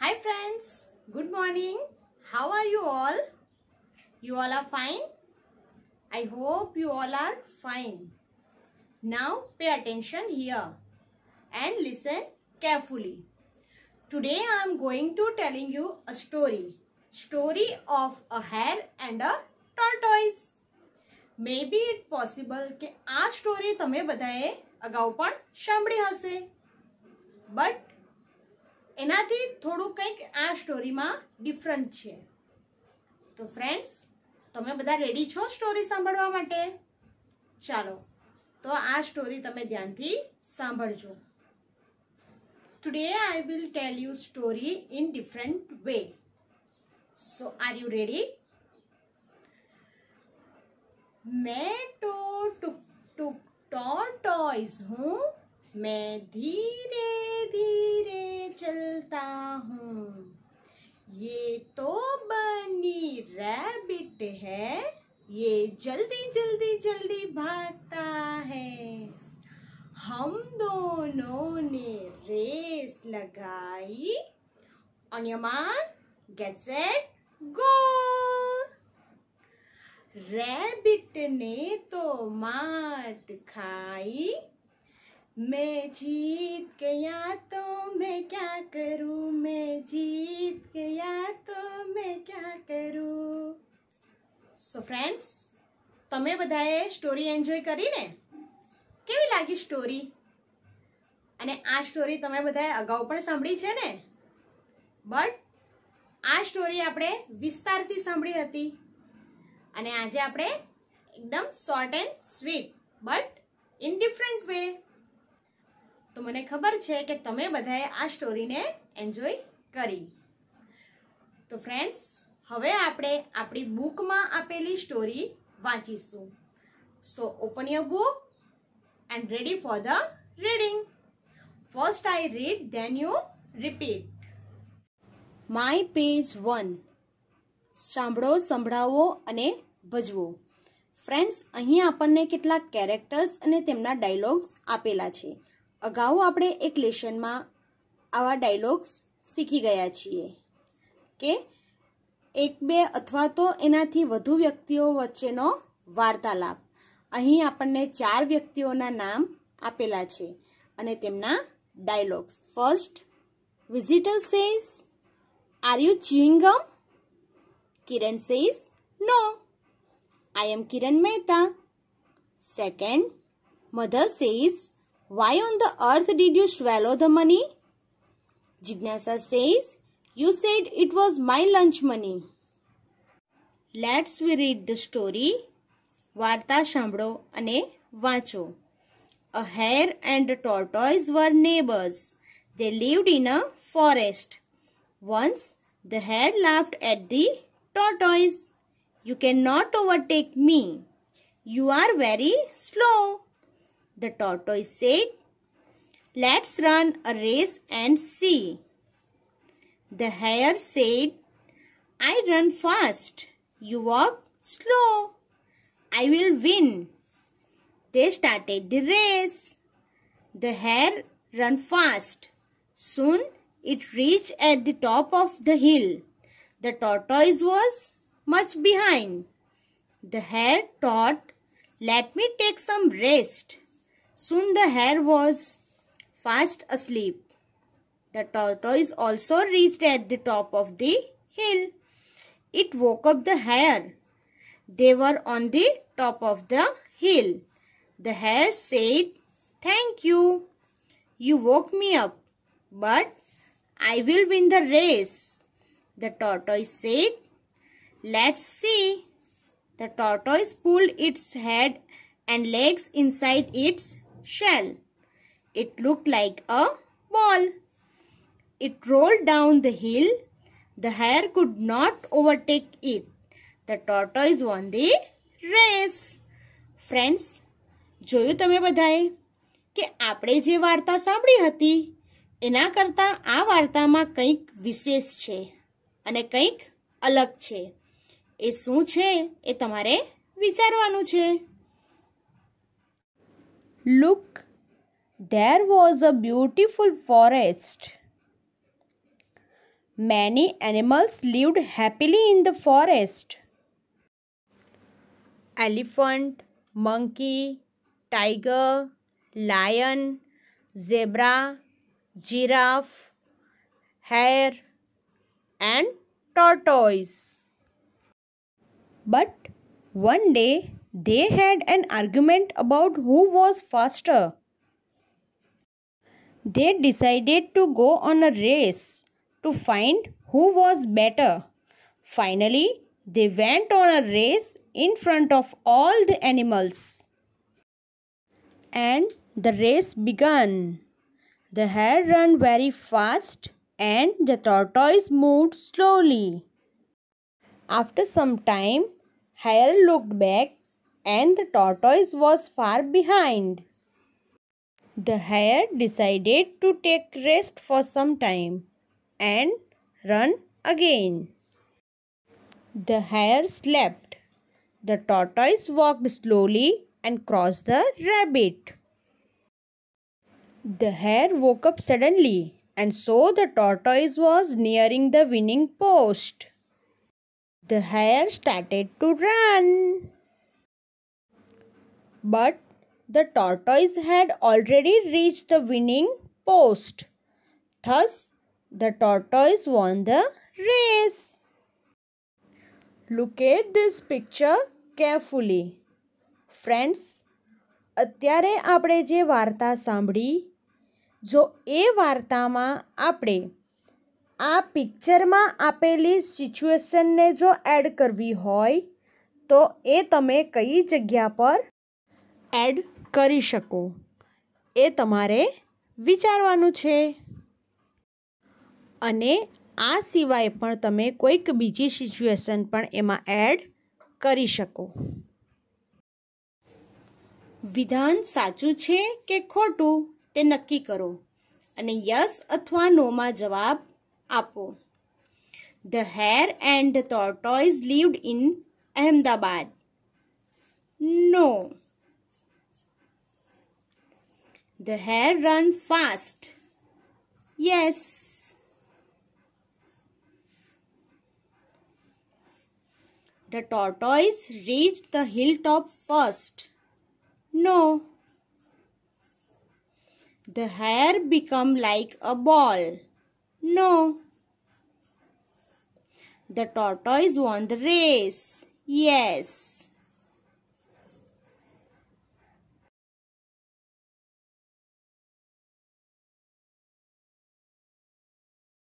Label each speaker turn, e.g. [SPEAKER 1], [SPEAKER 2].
[SPEAKER 1] Hi friends, good morning. How are you all? You all are fine? I hope you all are fine. Now pay attention here and listen carefully. Today I am going to telling you a story. Story of a hare and a tortoise. Maybe be possible possible કે આ story તમે બધાએ અગાઉ પણ સાંભળી હશે But એનાથી થોડું કંઈક આ સ્ટોરીમાં ડિફરન્ટ છે તો ફ્રેન્ડ્સ તમે બધા રેડી છો સ્ટોરી સાંભળવા માટે ચાલો તો આ સ્ટોરી તમે ધ્યાનથી સાંભળજો today I will tell you story in different way so are you ready મેં ટો ટુક ટુક ટો ટોઈઝ હું મેં ધીરે ધીરે चलता हूँ ये तो बनी रैबिट है ये जल्दी जल्दी जल्दी भागता है हम दोनों ने रेस लगाई अनियमान गेट सेट गो रैबिट ने तो मार दिखाई मैं जीत गया तो मैं क्या करूं मैं जीत गया तो मैं क्या કરું સો ફ્રેન્ડ્સ તમે બધાએ સ્ટોરી એન્જોય કરીને કેવી લાગી સ્ટોરી અને આ સ્ટોરી તમે બધાએ અગાઉ પણ સાંભળી છે ને બટ આ સ્ટોરી આપણે વિસ્તારથી સાંભળી હતી અને આજે આપણે એકદમ short and sweet but in different way તો મને ખબર છે કે તમે બધાએ આ સ્ટોરીને એન્જોય કરી તો ફ્રેન્ડ્સ હવે આપણે આપણી બુકમાં આપેલી સ્ટોરી વાંચીશું so open your book and ready for the reading first I read then you repeat my page one સાંભળો સંભળાવો અને ભજવો ફ્રેન્ડ્સ અહીં આપણને કેટલાક કેરેક્ટર્સ અને તેમના ડાયલોગ્સ આપેલા છે અગાઉ આપણે એક લેશનમાં આવા ડાયલોગ્સ શીખી ગયા છીએ કે એક બે અથવા તો એનાથી વધુ વ્યક્તિઓ વચ્ચેનો વાર્તાલાપ અહીં આપણને ચાર વ્યક્તિઓના નામ આપેલા છે અને તેમના dialogues first visitor says are you ચિંગમ Kiran says no I am Kiran Mehta second mother says Why on the earth did you swallow the money? Jignasa says, You said it was my lunch money. Let's we read the story. વાર્તા ane અને A hare and a tortoise were neighbors. they lived in a forest. Once the hare laughed at the tortoise. You cannot overtake me. You are very slow. The tortoise said, Let's run a race and see. The hare said, I run fast. You walk slow. I will win. They started the race. The hare ran fast. Soon it reached at the top of the hill. The tortoise was much behind. The hare thought, let me take some rest. Soon the hare was fast asleep. The tortoise also reached at the top of the hill. It woke up the hare. They were on the top of the hill. The hare said, Thank you. You woke me up, but I will win the race. The tortoise said, Let's see. The tortoise pulled its head and legs inside its shell. It looked like a ball. It rolled down the hill. The hare could not overtake it. The tortoise won the race. Friends જોયું તમે બધાએ કે આપણે જે વાર્તા સાંભળી હતી એના કરતાં આ વાર્તામાં કંઈક વિશેષ છે અને કંઈક અલગ છે એ શું છે એ તમારે વિચારવાનું છે Look, there was a beautiful forest. Many animals lived happily in the forest. Elephant, monkey, tiger, lion, zebra, giraffe, hare, and tortoise. But one day they had an argument about who was faster. They decided to go on a race to find who was better. Finally, they went on a race in front of all the animals. And the race began. The hare ran very fast and the tortoise moved slowly. After some time, hare looked back and the tortoise was far behind. The hare decided to take rest for some time and run again. The hare slept. The tortoise walked slowly and crossed the rabbit. The hare woke up suddenly and saw the tortoise was nearing the winning post. The hare started to run. But the tortoise had already reached the winning post. Thus, the tortoise won the race. Look at this picture carefully. Friends અત્યારે આપણે જે વાર્તા સાંભળી જો એ વાર્તામાં આપણે આ પિક્ચરમાં આપેલી સિચ્યુએશનને જો એડ કરવી હોય તો એ તમે કઈ જગ્યા પર એડ કરી શકો એ તમારે વિચારવાનું છે અને આ સિવાય પણ તમે કોઈક બીજી સિચ્યુએશન પણ એમાં એડ કરી શકો વિધાન સાચું છે કે ખોટું તે નક્કી કરો અને યસ અથવા નોમાં જવાબ આપો the hare and the tortoise lived in Ahmedabad no The hare run fast. Yes. The tortoise reached the hilltop first. No. The hare become like a ball. No. The tortoise won the race. Yes.